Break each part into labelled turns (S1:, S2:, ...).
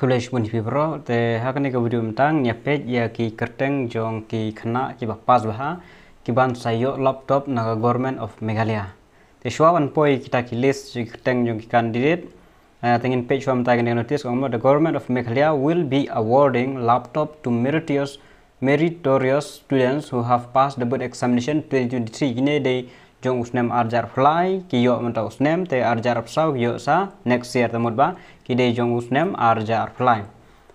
S1: kulej mun hipi bro te hakani ka video mtang nya pet ya ki kerteng jong ki khna ki pas ba ki ban sayo laptop naga government of Megalia. te shwawan poi kita ki list ki kerteng jong ki candidate uh, tengin page shwam mtang gane notice ko the government of Megalia will be awarding laptop to meritorious meritorious students who have passed the board examination 2023 gine de jong usnem arjar fly ki yo menta usnem te arjar psau yo sa next year tamot ba Kide Jong-un's name Arjar Flying.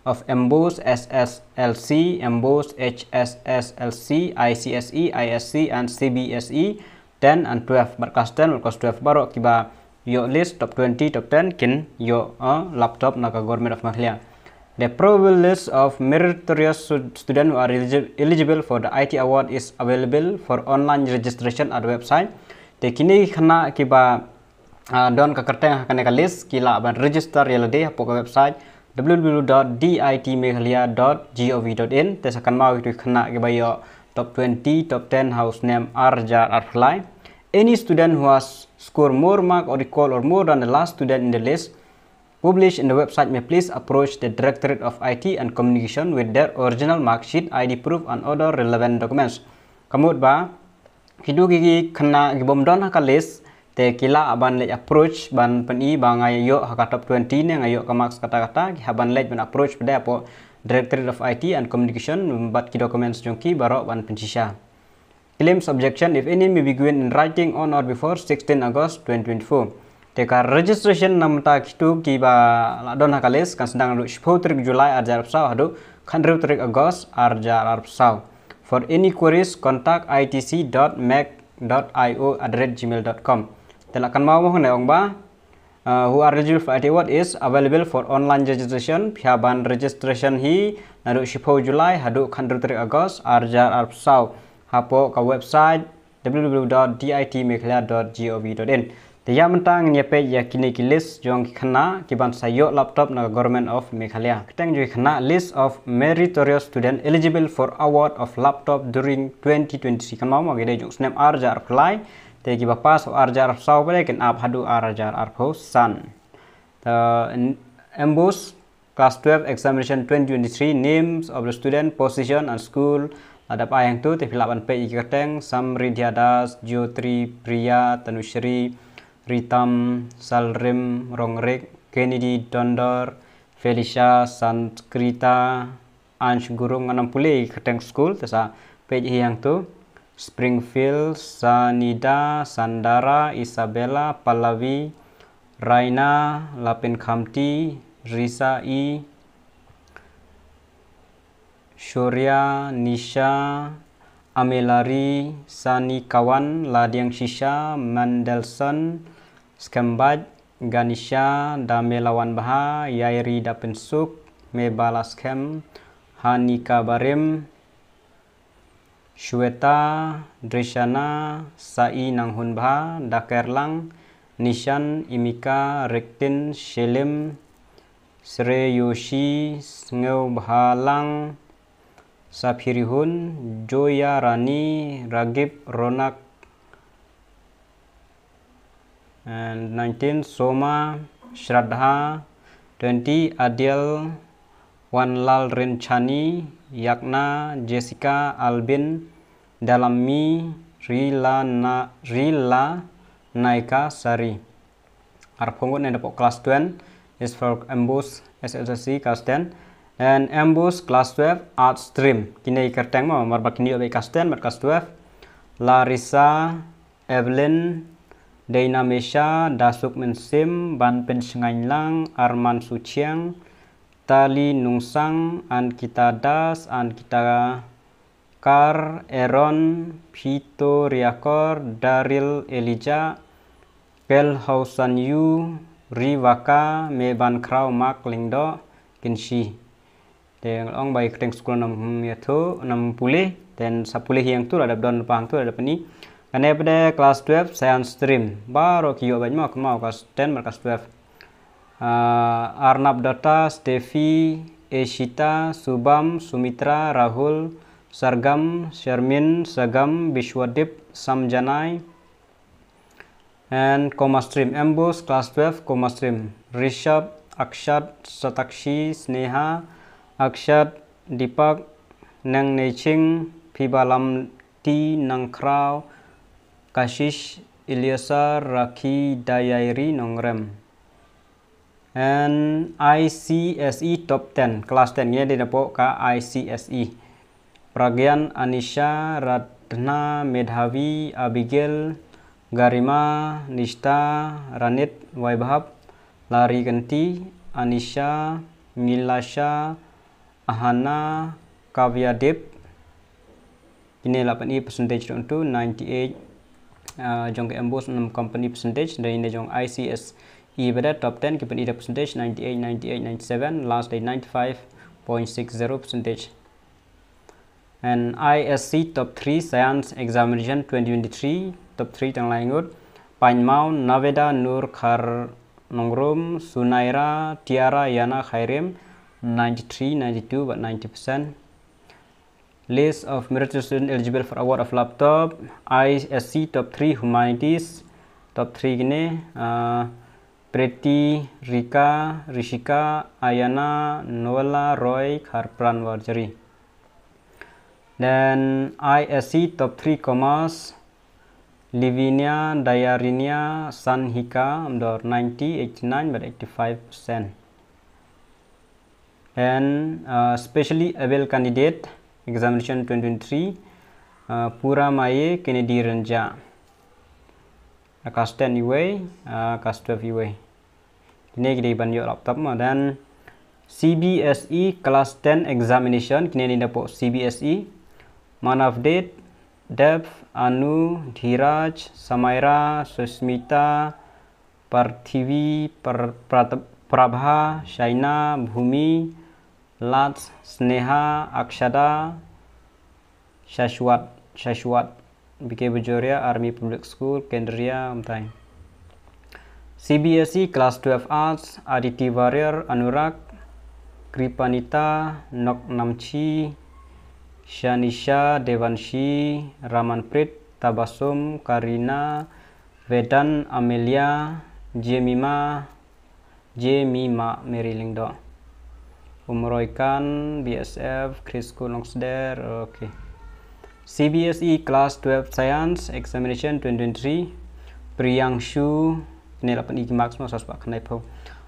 S1: Of Embos SSLC, Embos HSSLC, ICSE, ISC, and CBSE 10 and 12. Berkas 10, berkas 12 baru kiba yo list top 20, top 10 kin yo uh, laptop naga government of Malaysia. The probable list of meritorious students who are eligible for the IT award is available for online registration at website. kini kena kiba Ah, don का yang akan करने list list किला register register ये website आपको website www.ditmeghalaya.gov.in akan mau gitu kena ke bayo top 20 top 10 house name arja arfly any student who has score more mark or equal or more than the last student in the list Publish in the website may please approach the directorate of IT and communication with their original mark sheet ID proof and other relevant documents kamut ba hidu gigi kena gibom don ka list te kila aban le approach ban peni bang ayo haka top 20 ne ayo ka marks kata-kata ki haban le ban approach pada apo director of IT and Communication membuat ki documents jongki baro ban pensisha. Claims objection if any may be given in writing on or before 16 August 2024. Teka registration nam ta kitu ki ba ladon hakales kan sedang lu 10 Julai arjar psau hadu kan trik Agust arjar psau. For any queries contact itc.mac.io e at telakan mau mo hone ya, ong ba uh, who are eligible for award is available for online registration pihya ban registration hi nadu shipo July hadu khandru trik agos arjar arpsau hapo ka website www.ditmekhla.gov.in Tiya mentang ni pe ya kini ki list jong ki khana ki ban sayo laptop naga government of Meghalaya. Kitang jo khana list of meritorious student eligible for award of laptop during 2023 kan mau mau gede jong snap ar jar tegi bapa so arjar sau bale ken ap hadu arjar arpo san the embus class 12 examination 2023 names of the student position and school ada apa yang tu te pilaban pe ikateng samri diadas jyotri priya tanushri ritam salrim rongrek kennedy dondor felicia Sanskrita, ansh gurung 60 pulih school tesa pe yang tu Springfield, Sanida, Sandara, Isabella, Pallavi, Raina, Risa I, Shoria, Nisha, Amelari, Sani Kawan, Ladiang Shisha, Mandelson, Skembaj, Ganisha, Damelawan Baha, Yairi Dapensuk, Mebala Skem, Hanika Barim, Shweta Drishana Sai Nanghunbha Dakerlang Nishan Imika Rektin Shelim Sreyoshi Sngobhalang Sapirihun Joya Rani Ragib Ronak and 19 Soma Shraddha 20 Adil Wanlal Renchani, yakna Jessica Albin dalam Mi Rila, na, Rila Naika Sari. Arab Kongo ini dapat kelas 12 is for embus SLC kelas 10 dan embus kelas 12 art stream. Kini kerteng mau marba kini obe kelas 10 mar kelas 12 Larissa Evelyn Dainamesha Dasuk Mensim Ban Pensengain Lang Arman Suciang tali nungsang an kita das an kita kar eron pito riakor daril elija kel hausan yu riwaka meban kraw mak lingdo kinshi teng ong bai kreng skul nam yato nam pule dan sapule yang tu ada don pang tu ada peni karena pada kelas 12 saya stream baru kiyo banyak mau kelas 10 kelas 12 uh, Arnab Datta, Stevi, Eshita, Subam, Sumitra, Rahul, Sargam, Sharmin, Sagam, Bishwadip, Samjanai, and Coma Stream. Ambush, Class 12, Coma Stream. Rishab, Akshat, Satakshi, Sneha, Akshat, Deepak, Nang Neching, Pibalam T, Nang Kashish, Ilyasa, Raki, Dayairi, Nongrem and ICSE top 10 kelas 10 nya di depo ka ICSE Pragyan Anisha Ratna Medhavi Abigail Garima Nishta Ranit Waibhab Lari Ganti Anisha Nilasha Ahana Deep. ini 8i percentage untuk 98 uh, jong ke embos 6 company percentage dari ini jong ICS e. he top 10 given ETA percentage 98 98 97 last day 95.60 percentage and ISC top 3 science examination 2023 top 3 tang lain Naveda Nur Khar Nongrum Sunaira Tiara Yana Khairim 93 92 but 90 percent list of merited students eligible for award of laptop ISC top 3 humanities top 3 Guinea. uh, Preti, Rika, Rishika, Ayana, Noella, Roy, Harpran Warjari. Dan ISC top 3 commas Livinia, Dayarinia, Sanhika, Amdor 90, 89, but 85 And uh, specially able candidate examination 2023 uh, Pura Maye Kennedy Renja. Uh, cast 10 UA, uh, cast 12 UA kini kita ban yo laptop ma dan CBSE class 10 examination kini ni dapat CBSE of date Dev Anu Dhiraj Samaira Susmita Parthivi per, Prabha Shaina Bhumi Lats Sneha Akshada Shashwat Shashwat BK Bajoria Army Public School Kendria Umtai CBSE Class 12 Arts Aditi Warrior Anurag Kripanita Nok Namchi Shanisha Devanshi Prit, Tabasum Karina Vedan Amelia Jemima Jemima Merilingdo Umroikan BSF Chris Longsder Oke okay. CBSE Class 12 Science Examination 2023 Priyangshu penerapan Iggy Max mas harus kenai Nepal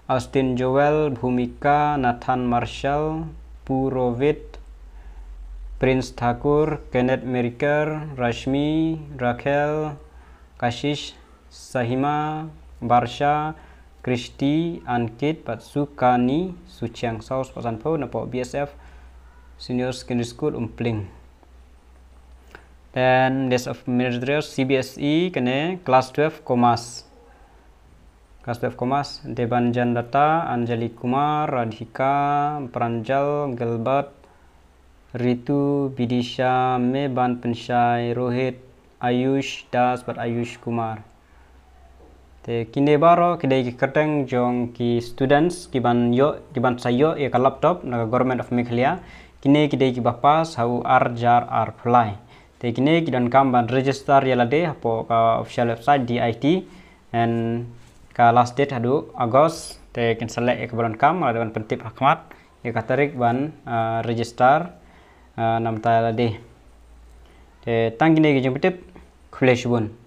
S1: Austin Joel Bhumika Nathan Marshall Purovit Prince Thakur Kenneth Merker Rashmi Rachel, Kashish Sahima Barsha Kristi Ankit Patsukani Suciang Saus Pasanpo Nepal BSF Senior Secondary School Umpling dan Days of Ministerial CBSE kene class 12 Komas Kasdev Komas, Deban Jandata, Anjali Kumar, Radhika, Pranjal, Gelbat, Ritu, Bidisha, Meban Pensyai, Rohit, Ayush Das Bat Ayush Kumar. Te kinde baro kide ki kerteng jong ki students ki ban yo ki ban sayo e ka laptop na government of Meghalaya kine kide ki bapas hau ar jar ar fly. Te kine ki don kam ban register yala de apo ka official website DIT and ka last date hadu agos te kin select ek bulan kam ala dewan pentip hakmat ka tarik ban uh, register uh, nam ta de te tangine gi jeng pentip khule bun.